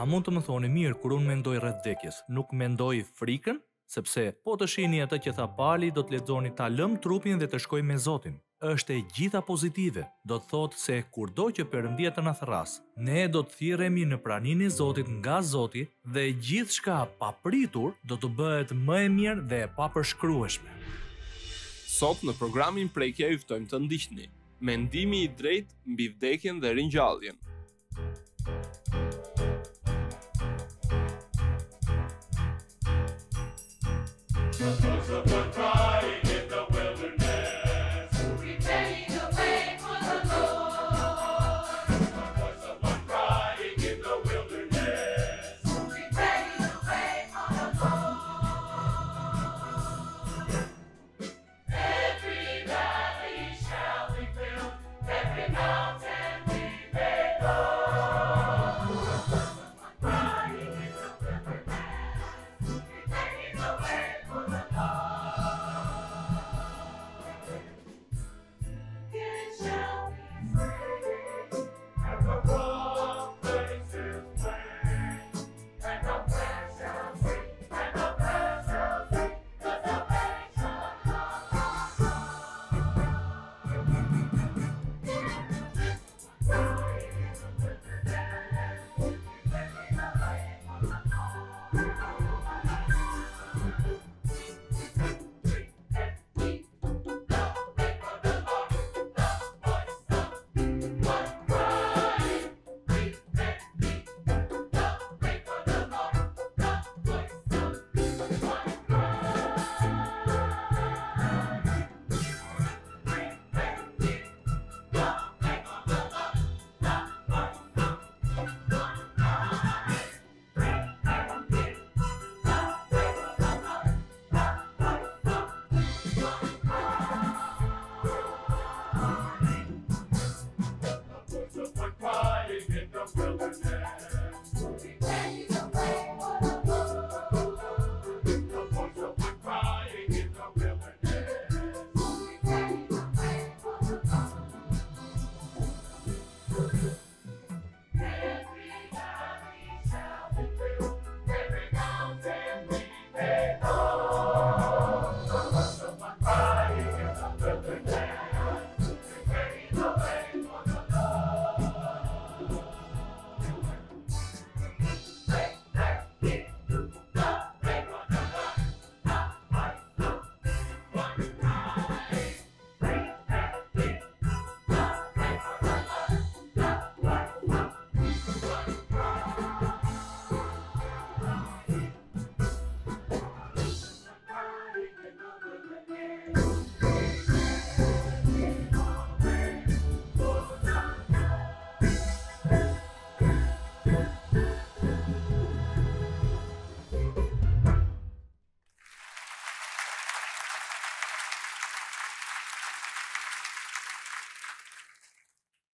A mund të më thoni mirë kur unë mendoj rreth vdekjes? Nuk mendoj frikën, sepse po të shihni atë që tha Pali, do të lexoni ta lëm trupin dhe të shkoj me Zotin. Është e gjitha pozitive. Do të thotë se kurdo që Perëndia të na thrasë, ne do të thirremi në praninë e Zotit nga Zoti dhe gjithçka pa papritur do të bëhet më e mirë dhe e papërshkrueshme. Sot në programin Prekja ju ftojmë të ndiqni mendimi i drejtë mbi vdekjen dhe ringjalljen.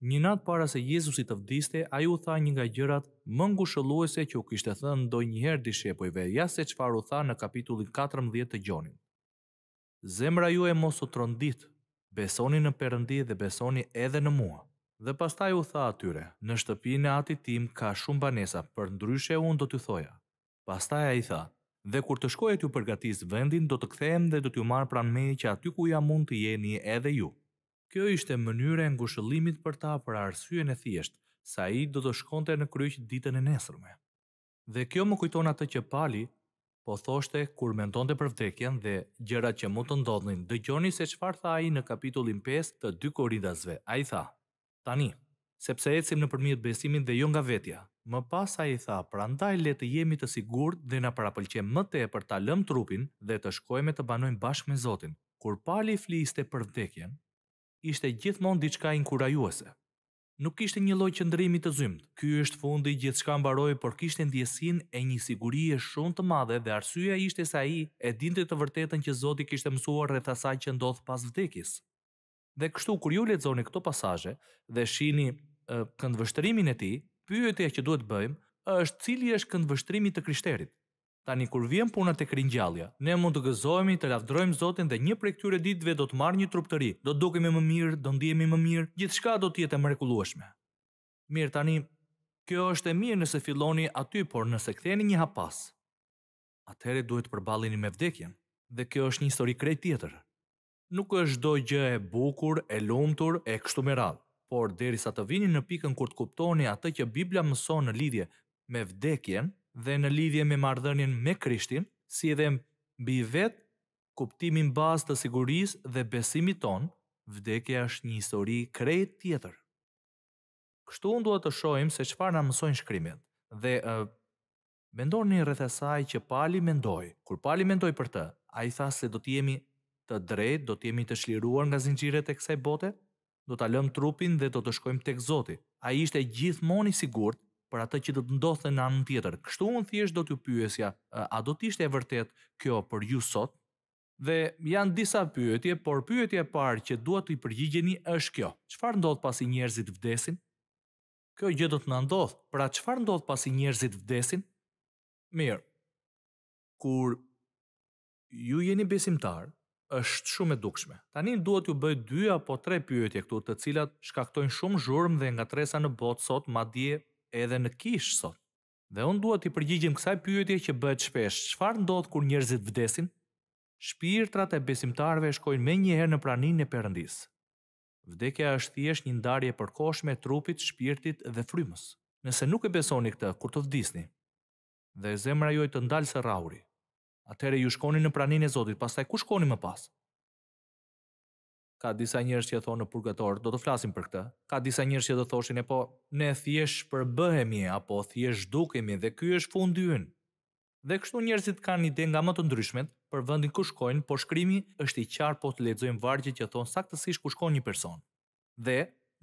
Një natë para se Jezusi të vdiste, a ju tha një nga gjërat më ngushëlluese që u kishte thënë ndoj njëherë dishepojve, ja se qëfar u tha në kapitullin 14 të gjonin. Zemra ju e mos trondit, besoni në përëndi dhe besoni edhe në mua. Dhe pastaj u tha atyre, në shtëpinë e atit tim ka shumë banesa, për ndryshe unë do t'ju thoja. Pastaj a i tha, dhe kur të shkoj e t'ju përgatis vendin, do të kthejmë dhe do t'ju marë pranë me që aty ku jam mund të jeni edhe ju. Kjo ishte mënyre e ngushëllimit për ta për arsyen e thjesht, sa i do të shkonte në kryq ditën e nesërme. Dhe kjo më kujton atë që pali, po thoshte kur mendonte për vdekjen dhe gjërat që mund të ndodhin. Dëgjoni se qfar tha ai në kapitullin 5 të 2 Korintasve. Ai tha: Tani, sepse ecim nëpërmjet besimin dhe jo nga vetja, më pas ai tha: Prandaj le të jemi të sigurt dhe na parapëlqej më tepër ta lëm trupin dhe të shkojmë të banojmë bashkë me Zotin. Kur Pali fliste për vdekjen, ishte gjithmonë diçka inkurajuese. Nuk kishte një lloj ndryshimi të zymt. Ky është fundi, gjithçka mbaroi, por kishte ndjesinë e një sigurie shumë të madhe dhe arsyeja ishte se ai e dinte të vërtetën që Zoti kishte mësuar rreth asaj që ndodh pas vdekjes. Dhe kështu kur ju lexoni këto pasazhe dhe shihni këndvështrimin e tij, pyetja që duhet bëjmë është cili është këndvështrimi të Krishterit? Tani kur vjen puna tek ringjallja, ne mund të gëzohemi, të lavdrojmë Zotin dhe një prej këtyre ditëve do të marr një trup të ri. Do të dukemi më mirë, do ndihemi më mirë, gjithçka do të jetë e mrekullueshme. Mirë tani, kjo është e mirë nëse filloni aty, por nëse ktheheni një hap pas, atëherë duhet të përballeni me vdekjen. Dhe kjo është një histori krejt tjetër. Nuk është çdo gjë e bukur, e lumtur e kështu me radhë, por derisa të vini në pikën kur të kuptoni atë që Bibla mëson në lidhje me vdekjen, dhe në lidhje me marrëdhënien me Krishtin, si edhe mbi vet kuptimin bazë të sigurisë dhe besimit ton, vdekja është një histori krejt tjetër. Kështu unë duhet të shohim se çfarë na mësojnë shkrimet. Dhe uh, mendoni rreth asaj që Pali mendoi. Kur Pali mendoi për të, ai tha se do të jemi të drejt, do të jemi të shliruar nga zinxhiret e kësaj bote, do ta lëm trupin dhe do të shkojmë tek Zoti. Ai ishte gjithmonë i sigurt për atë që do të ndodhte në anën tjetër. Kështu un thjesht do t'ju pyesja, a do të ishte e vërtet kjo për ju sot? Dhe janë disa pyetje, por pyetja e parë që dua të i përgjigjeni është kjo. Çfarë ndodh pasi njerëzit vdesin? Kjo gjë do të na ndodh. Pra çfarë ndodh pasi njerëzit vdesin? Mirë. Kur ju jeni besimtar, është shumë e dukshme. Tani duhet ju bëj dy apo tre pyetje këtu, të cilat shkaktojnë shumë zhurmë dhe ngatresa në botë sot, madje edhe në kishë sot. Dhe unë duhet i përgjigjim kësaj pyetje që bëhet shpesh. Çfarë ndodh kur njerëzit vdesin? Shpirtrat e besimtarëve shkojnë me njëherë në praninë e Perëndis. Vdekja është thjesht një ndarje përkohshme e trupit, shpirtit dhe frymës. Nëse nuk e besoni këtë, kur të vdisni, dhe zemra juaj të ndalë së rauri, atëherë ju shkoni në praninë e Zotit, pastaj ku shkoni më pas? ka disa njerëz që thonë në purgator, do të flasim për këtë. Ka disa njerëz që do thoshin e po ne thjesht bëhemi apo thjesht dukemi dhe ky është fundi ynë. Dhe kështu njerëzit kanë ide nga më të ndryshmet për vendin ku shkojnë, por shkrimi është i qartë po të lexojmë vargjet që thon saktësisht ku shkon një person. Dhe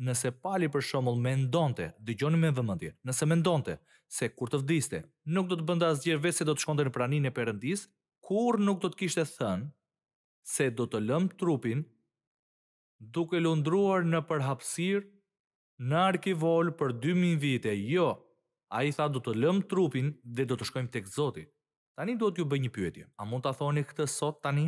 nëse pali për shembull mendonte, dëgjoni me vëmendje, nëse mendonte se kur të vdiste, nuk do të bënte asgjë vetë do të shkonte në praninë e Perëndis, kurr nuk do të kishte thënë se do të lëm trupin duke lundruar në përhapsir, në arkivol për 2000 vite, jo, a i tha du të lëm trupin dhe do të shkojmë tek zoti. Tani do t'ju bëj një pyetje, a mund të thoni këtë sot tani?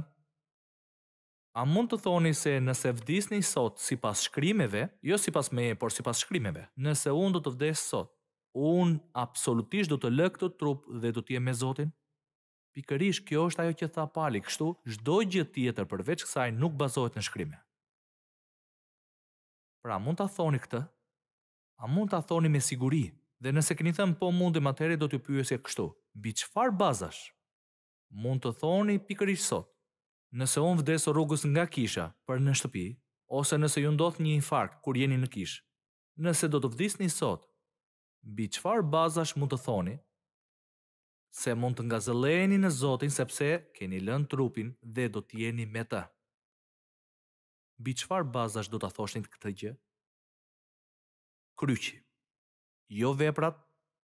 A mund të thoni se nëse një sot si pas shkrimeve, jo si pas meje, por si pas shkrimeve, nëse unë do të vdes sot, unë absolutisht do të lë këtë trup dhe do t'je me zotin? Pikërish, kjo është ajo që tha pali, kështu, shdoj gjithë tjetër përveç kësaj nuk bazohet në shkrimeve. Pra mund ta thoni këtë? A mund ta thoni me siguri? Dhe nëse keni thënë po mundem atëherë do t'ju pyesë kështu. Mbi çfarë bazash? Mund të thoni pikërisht sot. Nëse unë vdes rrugës nga kisha për në shtëpi, ose nëse ju ndodh një infarkt kur jeni në kish. Nëse do të një sot, mbi çfarë bazash mund të thoni? Se mund të ngazëleheni në Zotin sepse keni lënë trupin dhe do të jeni me të bi qëfar bazash do të thoshtin të këtë gjë? Kryqi, jo veprat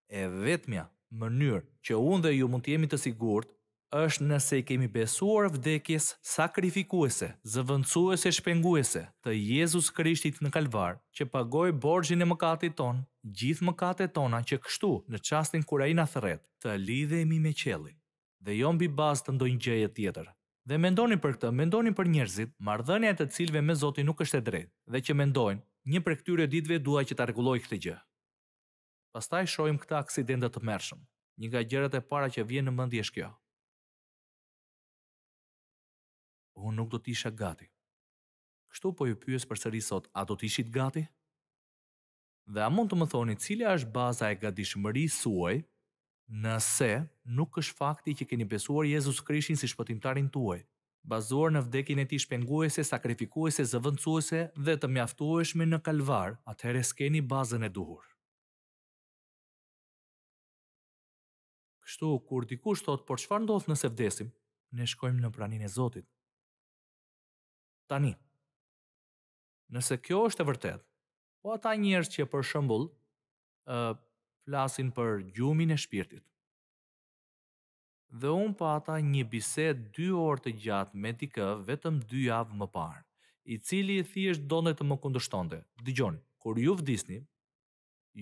e vetmja mënyrë që unë dhe ju mund të jemi të sigurt, është nëse i kemi besuar vdekjes sakrifikuese, zëvëndësuese shpenguese të Jezus Krishtit në Kalvar, që pagoi borxhin e mëkatit tonë, gjithë mëkatit tona që kështu në qastin kura i në thëret, të lidhe mi me qelli dhe jo mbi bazë të ndojnë gjëje tjetër, Dhe mendoni për këtë, mendoni për njerëzit, marrëdhënia e të cilëve me Zotin nuk është e drejtë, dhe që mendojnë, një prej këtyre ditëve dua që ta rregulloj këtë gjë. Pastaj shohim këtë aksident të mërshëm. Një nga gjërat e para që vjen në mendje është kjo. Unë nuk do të isha gati. Kështu po ju pyes përsëri sot, a do të ishit gati? Dhe a mund të më thoni cila është baza e gatishmërisë suaj nëse nuk është fakti që keni besuar Jezus Krishtin si shpëtimtarin tuaj, bazuar në vdekin e tij shpenguese, sakrifikuese, zëvendësuese dhe të mjaftueshme në Kalvar, atëherë s'keni bazën e duhur. Kështu, kur dikush thot, por çfarë ndodh nëse vdesim, ne shkojmë në praninë e Zotit. Tani, nëse kjo është e vërtetë, po ata njerëz që për shembull, ë, flasin për gjumin e shpirtit. Dhe unë pata një biset dy orë të gjatë me t'i vetëm dy javë më parë, i cili i thjesht donde të më kundështonde. Dijon, kur ju vdisni,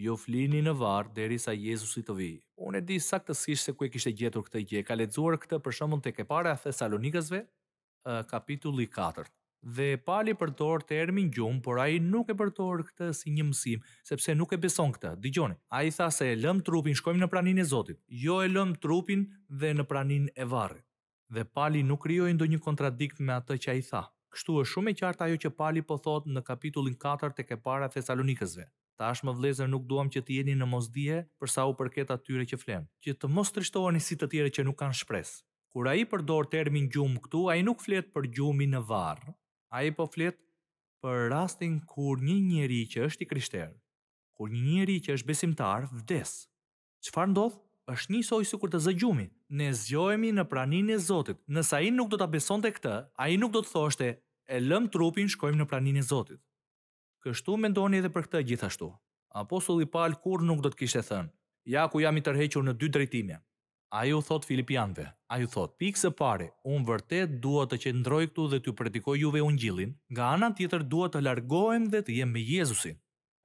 ju flini në varë deri sa Jezusi të vi. Unë e di saktësisht se ku e kishte gjetur këtë gje, ka ledzuar këtë për shumën të kepare a Thessalonikësve, kapitulli 4 dhe pali përtor termin gjumë, por ai nuk e përtor këtë si një mësim, sepse nuk e beson këtë. A ai tha se e lëm trupin, shkojmë në praninë e Zotit. Jo e lëm trupin dhe në praninë e varrit. Dhe pali nuk krijoi ndonjë kontradikt me atë që ai tha. Kështu është shumë e qartë ajo që pali po thot në kapitullin 4 tek kepara para Ta është më vlezër nuk duam që të jeni në mosdije për sa u përket atyre që flenë. që të mos trishtoheni si të tjerë që nuk kanë shpresë. Kur ai përdor termin gjumë këtu, ai nuk flet për gjumin në varr, A i po flet për rastin kur një njeri që është i krishterë, kur një njeri që është besimtar, vdes. Qëfar ndodhë? është një soj si kur të zëgjumi. Ne zjojemi në pranin e Zotit. Nësa i nuk do të beson të këtë, a i nuk do të thoshte, e lëm trupin shkojmë në pranin e Zotit. Kështu me ndoni edhe për këtë gjithashtu. Apostulli Pal kur nuk do të kishte thënë, ja ku jam i tërhequr në dy drejtime. A ju thot Filipianve, a ju thot, pikë së pare, unë vërtet duhet të qëndroj këtu dhe të pretikoj juve unë gjilin, nga anë tjetër duhet të largohem dhe të jem me Jezusin.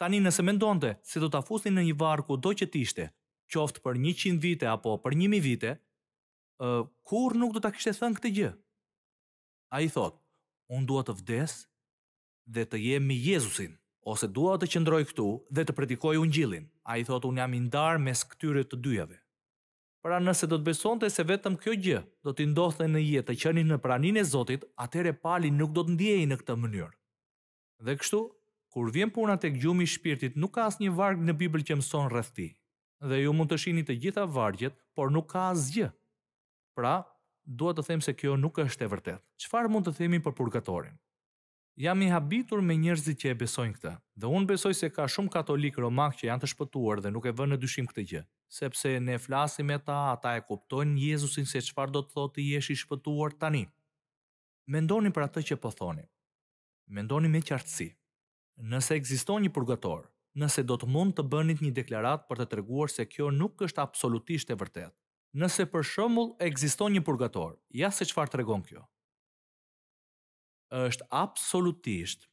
Tani nëse mendonte se do të afusin në një varë ku do që tishte, qoftë për 100 vite apo për 1000 vite, uh, kur nuk do të kishte thënë këtë gjë? A i thot, unë duhet të vdes dhe të jem me Jezusin, ose duhet të qëndroj këtu dhe të pretikoj unë gjilin. A i thot, unë jam indar mes këtyre të dyjave. Pra nëse do të besonte se vetëm kjo gjë do t'i ndodhte në jetë të qenit në praninë e Zotit, atëherë pali nuk do të ndjehej në këtë mënyrë. Dhe kështu, kur vjen puna tek gjumi i shpirtit, nuk ka asnjë varg në Bibël që mëson rreth tij. Dhe ju mund të shihni të gjitha vargjet, por nuk ka asgjë. Pra, dua të them se kjo nuk është e vërtetë. Çfarë mund të themi për purgatorin? jam i habitur me njerëzit që e besojnë këtë. Dhe unë besoj se ka shumë katolikë romak që janë të shpëtuar dhe nuk e vënë në dyshim këtë gjë. Sepse ne flasim me ta, ata e kuptojnë Jezusin se çfarë do të thotë të jesh i shpëtuar tani. Mendoni për atë që po thoni. Mendoni me qartësi. Nëse ekziston një purgator, nëse do të mund të bënit një deklarat për të treguar se kjo nuk është absolutisht e vërtetë. Nëse për shembull ekziston një purgator, ja se çfarë tregon kjo është absolutisht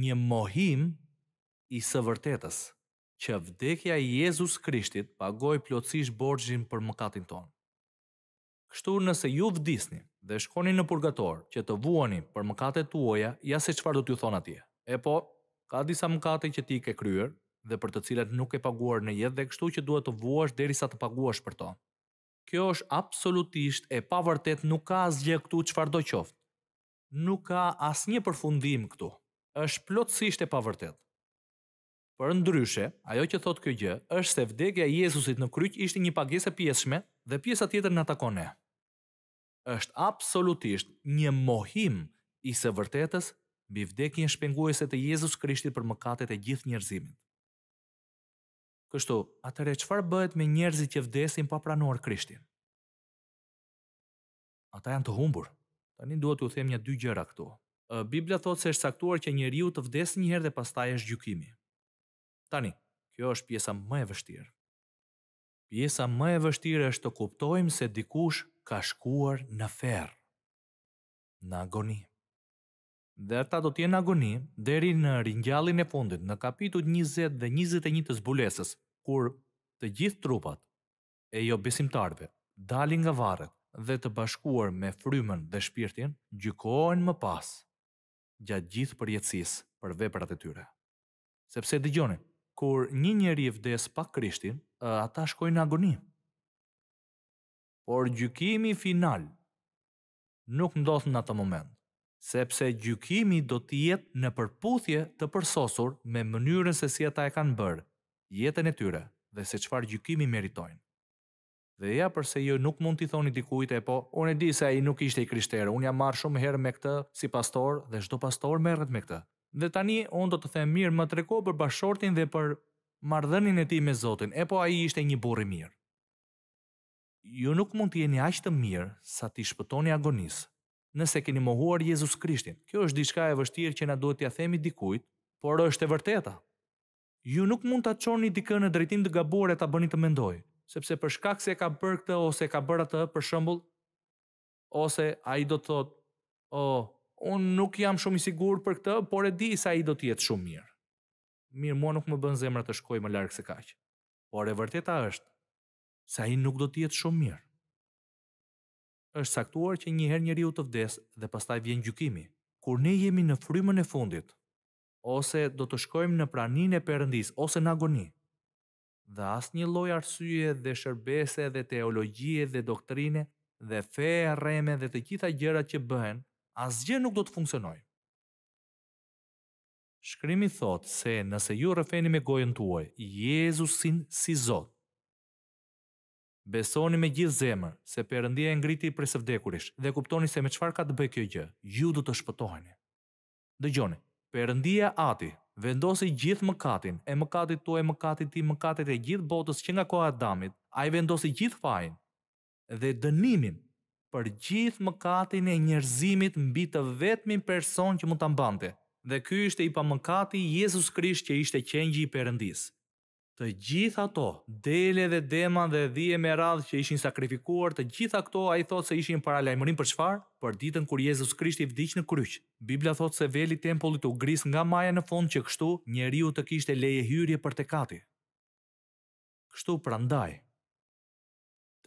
një mohim i së vërtetës që vdekja e Jezus Krishtit pagoi plotësisht borxhin për mëkatin ton. Kështu nëse ju vdisni dhe shkoni në purgator që të vuani për mëkatet tuaja, ja se çfarë do t'ju thon atje. E po, ka disa mëkate që ti ke kryer dhe për të cilat nuk e paguar në jetë dhe kështu që duhet të vuash derisa të paguash për to. Kjo është absolutisht e pavërtet, nuk ka asgjë këtu çfarëdo qoftë nuk ka asnjë përfundim këtu. Është plotësisht e pavërtetë. Por ndryshe, ajo që thotë kjo gjë është se vdekja e Jezusit në kryq ishte një pagesë e pjesshme dhe pjesa tjetër na takon ne. Është absolutisht një mohim i së vërtetës mbi vdekjen shpenguese të Jezus Krishtit për mëkatet e gjithë njerëzimit. Kështu, atëre çfarë bëhet me njerëzit që vdesin pa pranuar Krishtin? Ata janë të humbur. Tani duhet t'u them një dy gjëra këtu. Bibla thot se është saktuar që njeriu të vdesë një herë dhe pastaj është gjykimi. Tani, kjo është pjesa më e vështirë. Pjesa më e vështirë është të kuptojmë se dikush ka shkuar në ferr, në agoni. Dhe ata do të jenë në agoni deri në ringjallin e fundit, në kapitull 20 dhe 21 të zbulesës, kur të gjithë trupat e jo besimtarve dalin nga varret dhe të bashkuar me frymën dhe shpirtin, gjykojnë më pas gjatë gjithë përjetësis për veprat e tyre. Sepse dëgjoni, kur një njeri vdes pa krishtin, ata shkojnë në agoni. Por gjykimi final nuk ndodh në atë moment, sepse gjykimi do të jetë në përputhje të përsosur me mënyrën se si ata e kanë bërë jetën e tyre dhe se çfarë gjykimi meritojnë dhe ja përse ju nuk mund t'i thoni dikujt e po, unë e di se ai nuk ishte i krishterë, unë jam marr shumë herë me këtë si pastor dhe çdo pastor merret me këtë. Dhe tani unë do të them mirë më treko për bashortin dhe për mardhenin e tij me Zotin, e po ai ishte një burr i mirë. Ju nuk mund të jeni aq të mirë sa t'i shpëtoni agonisë nëse keni mohuar Jezus Krishtin. Kjo është diçka e vështirë që na duhet t'ia themi dikujt, por është e vërteta. Ju nuk mund ta çoni dikën në drejtim të gabuar e ta bëni të mendojë sepse për shkak se ka bërë këtë ose ka bërë atë për shembull ose ai do të thotë, "O, oh, un nuk jam shumë i sigurt për këtë, por e di se ai do të jetë shumë mirë." Mirë, mua nuk më bën zemra të shkoj më larg se kaq. Por e vërteta është se ai nuk do të jetë shumë mirë. Është saktuar që një herë njeriu të vdesë dhe pastaj vjen gjykimi. Kur ne jemi në frymën e fundit, ose do të shkojmë në praninë e Perëndis ose në agoninë, dhe asë një loj arsye dhe shërbese dhe teologjie dhe doktrine dhe fe, reme dhe të gjitha gjërat që bëhen, asgjë nuk do të funksionoj. Shkrimi thot se nëse ju rëfeni me gojën tuaj, Jezusin si Zot. Besoni me gjithë zemër se Perëndia e ngriti për së vdekurish dhe kuptoni se me çfarë ka të bëjë kjo gjë, ju do të shpëtoheni. Dëgjoni, Perëndia Ati vendosi gjithë mëkatin, e mëkatit tuaj, mëkatit tim, mëkatet e gjithë botës që nga koha e Adamit, ai vendosi gjithë fajin dhe dënimin për gjithë mëkatin e njerëzimit mbi të vetmin person që mund ta mbante. Dhe ky ishte i pamëkati Jezusi Krisht që ishte qengji i Perëndisë të gjithë ato, dele dhe deman dhe dhije me radhë që ishin sakrifikuar, të gjithë ato a i thotë se ishin para lajmërim për qfar, për ditën kur Jezus Krishti vdiq në kryq. Biblia thotë se veli tempullit u gris nga maja në fond që kështu njeriu të kishte leje hyrje për të kati. Kështu prandaj.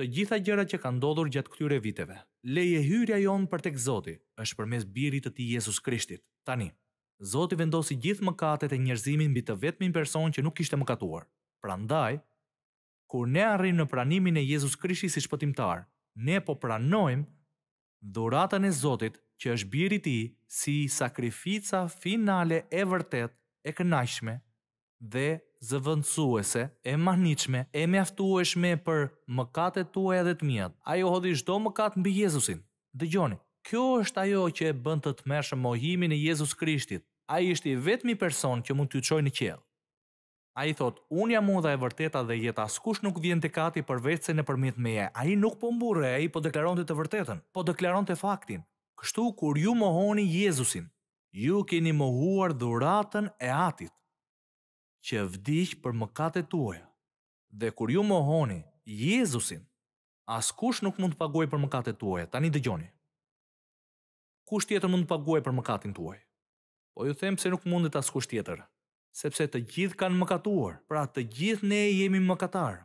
Të gjitha gjërat që kanë ndodhur gjatë këtyre viteve, leje hyrja jonë për tek Zoti është përmes birit të ti Jezus Krishtit. Tani, Zoti vendosi gjithë mëkatet e njerëzimit mbi të vetmin person që nuk kishte mëkatuar. Prandaj, kur ne arrim në pranimin e Jezus Krishti si shpëtimtar, ne po pranojmë dhuratën e Zotit që është biri ti si sakrifica finale e vërtet e kënaqshme dhe zëvëndësuese, e mahniqme, e mjaftueshme për mëkatet tuaja dhe të mia. Ai u hodhi çdo mëkat mbi Jezusin. Dëgjoni, kjo është ajo që e bën të tmerrshëm mohimin e Jezus Krishtit. Ai është i vetmi person që mund të çojë në qelë. A i thot, unë jam unë dhe e vërteta dhe jetë askush nuk vjen të kati për vetë se në përmit me e. A i nuk po mburë, a i po deklaron të të vërtetën, po deklaron të faktin. Kështu kur ju mohoni Jezusin, ju keni mohuar dhuratën e atit, që vdish për kate tue. Dhe kur ju mohoni Jezusin, askush nuk mund të paguaj për mëkate tuaj, tani dëgjoni. Kush tjetër mund të paguaj për mëkatin tuaj? Po ju them se nuk mundet askush tjetër sepse të gjithë kanë mëkatuar, pra të gjithë ne jemi mëkatar.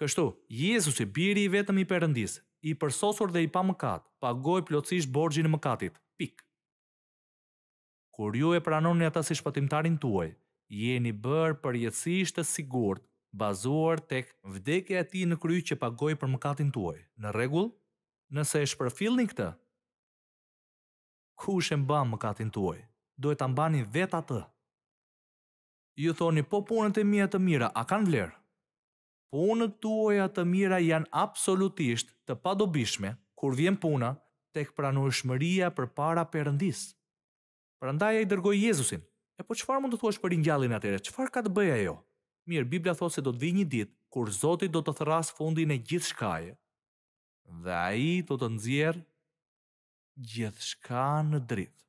Kështu, Jezus i biri i vetëm i përëndis, i përsosur dhe i pa mëkat, pagoj plotësish borgjin e mëkatit, pik. Kur ju e pranon një ata si shpatimtarin tuaj, jeni bërë për jetësisht të sigurt, bazuar tek vdekja e ti në kry që pagoj për mëkatin tuaj. Në regull, nëse e shpërfil një këtë, ku shë mba mëkatin tuaj, dojtë të mbani vetë atë ju thoni, po punët e mija të mira, a kanë vlerë? Punët tuaja të mira janë absolutisht të padobishme, kur vjen puna, tek pranueshmëria për para përëndis. Pra ndaj i dërgoj Jezusin, e po qëfar mund të thuash për injallin atere, qëfar ka të bëja jo? Mirë, Biblia thot se do të vi një dit, kur Zotit do të thëras fundin e gjithë shkaje, dhe a i do të nëzjerë gjithë shka në dritë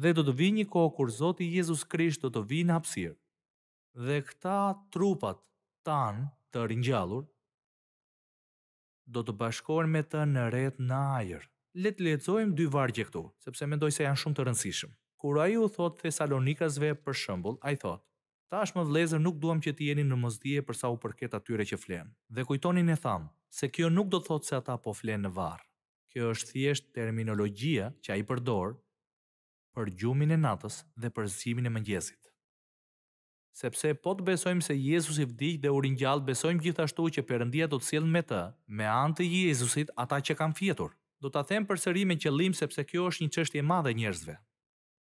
dhe do të vijë një kohë kur Zoti Jezus Krisht do të vijë në hapësirë. Dhe këta trupat tan të ringjallur do të bashkohen me të në rreth në ajër. Le të lexojmë dy vargje këtu, sepse mendoj se janë shumë të rëndësishëm. Kur ai u thot Tesalonikasve për shembull, ai thot: Tash më vëllezër nuk duam që ti jeni në mosdije për sa u përket atyre që flenë, Dhe kujtoni në thamë, se kjo nuk do të thotë se ata po flenë në varr. Kjo është thjesht terminologjia që ai përdor për gjumin e natës dhe për zgjimin e mëngjesit. Sepse po të besojmë se Jezus i vdik dhe u ringjall, besojmë gjithashtu që Perëndia do të sjell me të, me anë të Jezusit ata që kanë fjetur. Do ta them përsëri me qëllim sepse kjo është një çështje e madhe njerëzve.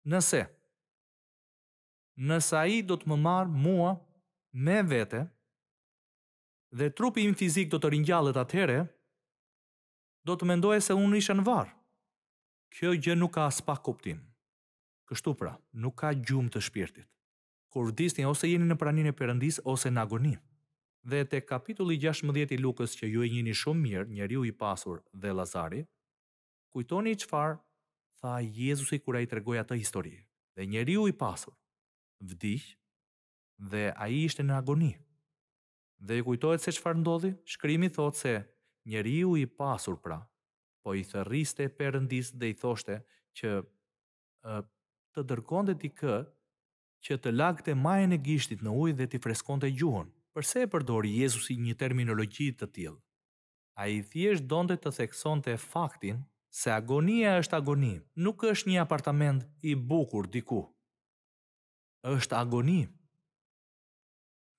Nëse nëse ai do të më marr mua me vete dhe trupi im fizik do të ringjallet atëherë, do të mendoje se unë isha në varë. Kjo gjë nuk ka as pak kuptim. Kështu pra, nuk ka gjumë të shpirtit. Kur disni ose jeni në praninë e Perëndis ose në agoni. Dhe tek kapitulli 16 i Lukës që ju e jeni shumë mirë, njeriu i pasur dhe Lazari, kujtoni çfarë tha Jezusi kur ai tregoi atë histori. Dhe njeriu i pasur vdiq dhe ai ishte në agoni. Dhe ju kujtohet se çfarë ndodhi? Shkrimi thotë se njeriu i pasur pra, po i thërriste Perëndis dhe i thoshte që të dërkonte ti kë që të lagte majën e gishtit në ujë dhe të freskonte gjuhën. Përse e përdori Jezusi një terminologji të tillë? Ai thjesht donte të theksonte faktin se agonia është agoni. Nuk është një apartament i bukur diku. Është agoni.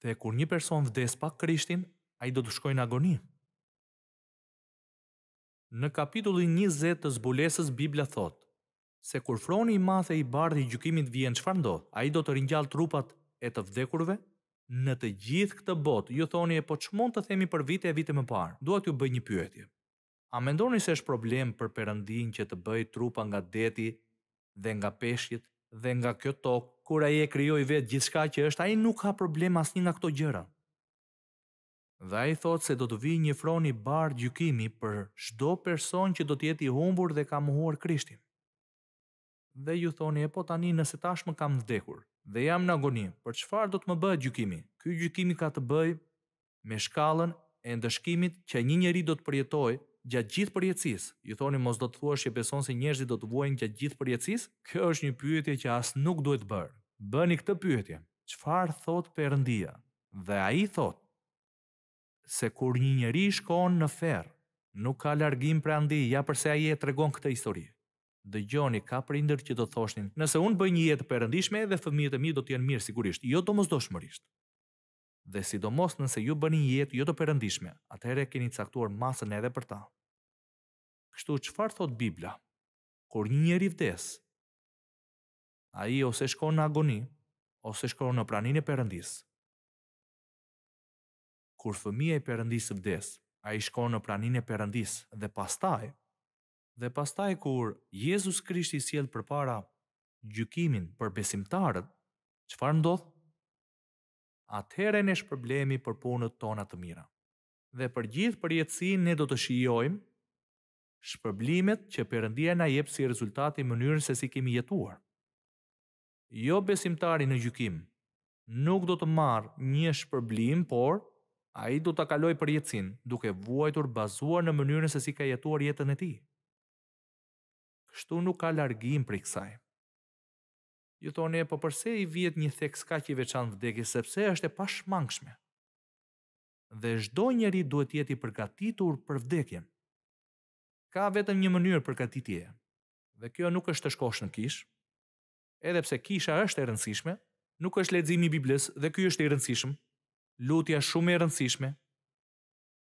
Dhe kur një person vdes pa Krishtin, ai do të shkojë në agoni. Në kapitullin 20 të zbulesës Bibla thotë: se kur froni i madh i bardhë i gjykimit vjen çfarë A Ai do të ringjall trupat e të vdekurve? Në të gjithë këtë botë, ju thoni e po që mund të themi për vite e vite më parë? Duat ju bëj një pyetje. A mendoni se është problem për përëndin që të bëj trupa nga deti dhe nga peshqit dhe nga kjo tokë, kur a i e kryoj vetë shka që është, a i nuk ka problem as një nga këto gjëra. Dhe a i thotë se do të vi një froni bardh gjukimi për shdo person që do tjeti humbur dhe ka muhur krishtin dhe ju thoni e po tani nëse tash më kam vdekur dhe jam në agoni, për çfarë do të më bëhet gjykimi? Ky gjykimi ka të bëjë me shkallën e ndëshkimit që një njeri do të përjetoj gjatë gjithë përjetësisë. Ju thoni mos do të thuash që beson se njerëzit do të vuajnë gjatë gjithë përjetësisë? Kjo është një pyetje që as nuk duhet bërë. Bëni këtë pyetje. Çfarë thot Perëndia? Dhe ai thot se kur një njeri shkon në ferr, nuk ka largim prandaj, ja përse ai e tregon këtë histori dëgjoni ka prindër që do thoshnin, nëse unë bëj një jetë perëndishme dhe fëmijët e mi do të jenë mirë sigurisht, jo domosdoshmërisht. Dhe sidomos nëse ju bëni një jetë jo të perëndishme, atëherë keni caktuar masën edhe për ta. Kështu çfarë thot Bibla? Kur një njeri vdes, ai ose shkon në agoni ose shkon në praninë e Perëndis. Kur fëmia e Perëndis vdes, ai shkon në praninë e Perëndis dhe pastaj dhe pastaj kur Jezus Krishti sjell përpara gjykimin për besimtarët, çfarë ndodh? Atëherë ne shpërblemi për punët tona të mira. Dhe për gjithë përjetësinë ne do të shijojmë shpërblimet që Perëndia na jep si rezultat i mënyrës se si kemi jetuar. Jo besimtari në gjykim nuk do të marë një shpërblim, por a i do të kaloj për jetësin, duke vuajtur bazuar në mënyrën se si ka jetuar jetën e ti shtu nuk ka largim për i kësaj. Ju thoni, po përse i vjet një theks ka që i veçan vdekje, sepse është e pashmangshme. Dhe shdo njeri duhet jeti përgatitur për vdekjen. Ka vetëm një mënyrë përgatitje, dhe kjo nuk është të shkosh në kishë, edhe pse kisha është e rëndësishme, nuk është ledzimi i Biblis dhe kjo është e rëndësishme, lutja shumë e rëndësishme,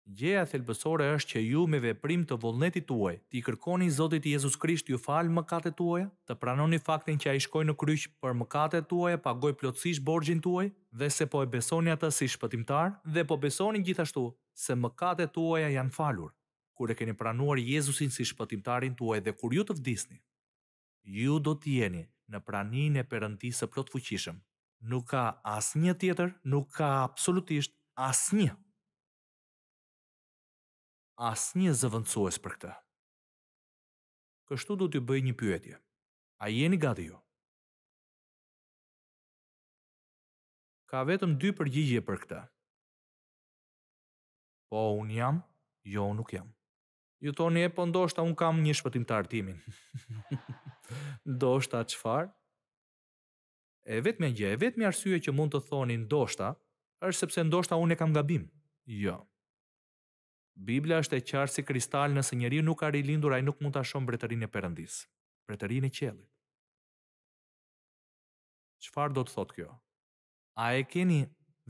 Gjeja thelbësore është që ju me veprim të vullnetit tuaj, ti kërkoni Zotit Jezus Krisht ju falë mëkatet tuaja, të pranoni faktin që a i shkoj në kryq për mëkatet tuaja, pagoj plotësish borgjin tuaj, dhe se po e besoni ata si shpëtimtar, dhe po besoni gjithashtu se mëkatet tuaja janë falur, kur e keni pranuar Jezusin si shpëtimtarin tuaj dhe kur ju të vdisni. Ju do të jeni në praninë e Perëndisë plotë fuqishëm. Nuk ka asnjë tjetër, nuk ka absolutisht asnjë. Asë një zëvëndsojës për këtë. Kështu do t'ju bëj një pyetje. A jeni gati ju? Ka vetëm dy përgjigje për këtë. Po, unë jam, jo, unë nuk jam. Ju thoni e, po ndoshta unë kam një shpëtim të artimin. ndoshta qëfar? E vetë me gjë, e vetë me arsye që mund të thoni ndoshta, është sepse ndoshta unë e kam gabim. Jo. Ja. Biblia është e qartë si kristal nëse njeriu nuk ka rilindur ai nuk mund ta shohë mbretërinë e Perëndisë, mbretërinë e qiellit. Çfarë do të thotë kjo? A e keni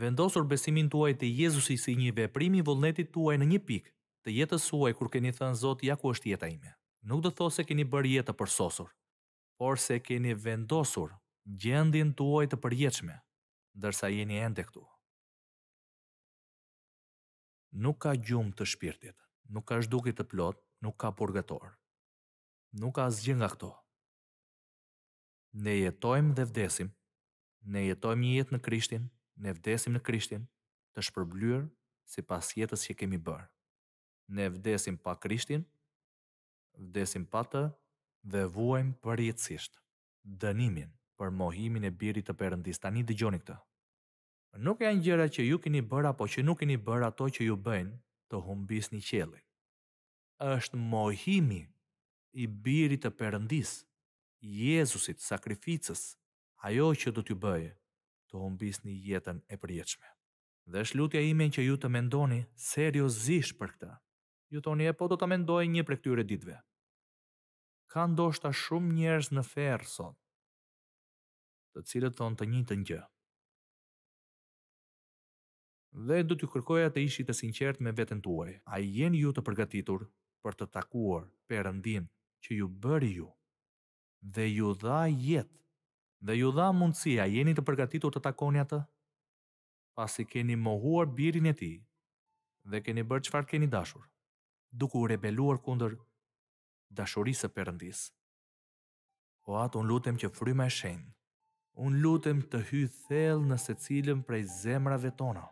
vendosur besimin tuaj te Jezusi si një veprim i vullnetit tuaj në një pikë të jetës suaj kur keni thënë Zoti ja ku është jeta ime? Nuk do të thosë se keni bërë jetë për përsosur, por se keni vendosur gjendin tuaj të përjetshme, ndërsa jeni ende këtu nuk ka gjumë të shpirtit, nuk ka shduki të plot, nuk ka purgator. Nuk ka asgjë nga këto. Ne jetojmë dhe vdesim, ne jetojmë një jetë në Krishtin, ne vdesim në Krishtin, të shpërblyer si pas jetës që kemi bërë. Ne vdesim pa Krishtin, vdesim pa të dhe vuajmë përjetësisht dënimin për mohimin e birit të perëndis. Tani dëgjoni këtë. Nuk janë gjëra që ju keni bërë apo që nuk keni bërë ato që ju bëjnë të humbis një qeli. Êshtë mohimi i birit të përëndis, Jezusit, sakrificës, ajo që do t'ju bëje të humbis një jetën e përjeqme. Dhe është lutja imen që ju të mendoni seriosisht për këta. Ju të e po do të mendoj një për këtyre ditve. Ka ndoshta shumë njerëz në ferë sot, të cilët thonë të njëjtën gjë. Një dhe do t'ju kërkoja të ishit të sinqert me veten tuaj. A jeni ju të përgatitur për të takuar Perëndin që ju bëri ju dhe ju dha jetë dhe ju dha mundësi, a jeni të përgatitur të takoni atë? Pasi keni mohuar birin e ti dhe keni bërë qëfar keni dashur, duku rebeluar kunder dashurisë përëndis. Po atë unë lutem që fryma e shenë, unë lutem të hy thellë se cilëm prej zemrave tona.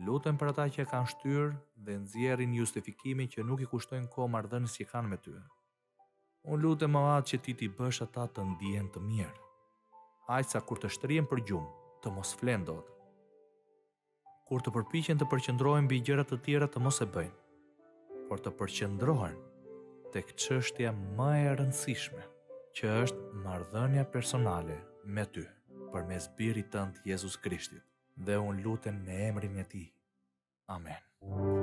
lutën për ata që e kanë shtyrë dhe nëzjerin justifikimi që nuk i kushtojnë ko mardhënës që kanë me ty. Unë lutën më atë që ti ti bësh ata të ndijen të mirë. Ajë sa kur të shtërien për gjumë, të mos flendot. Kur të përpichen të përqendrohen bi gjërat të tjera të mos e bëjnë, por të përqendrohen të këtë më e rëndësishme, që është mardhënja personale me ty për mes birit tëndë Jezus Krishtit dhe unë lutën me emrin e ti. Amen. Amen.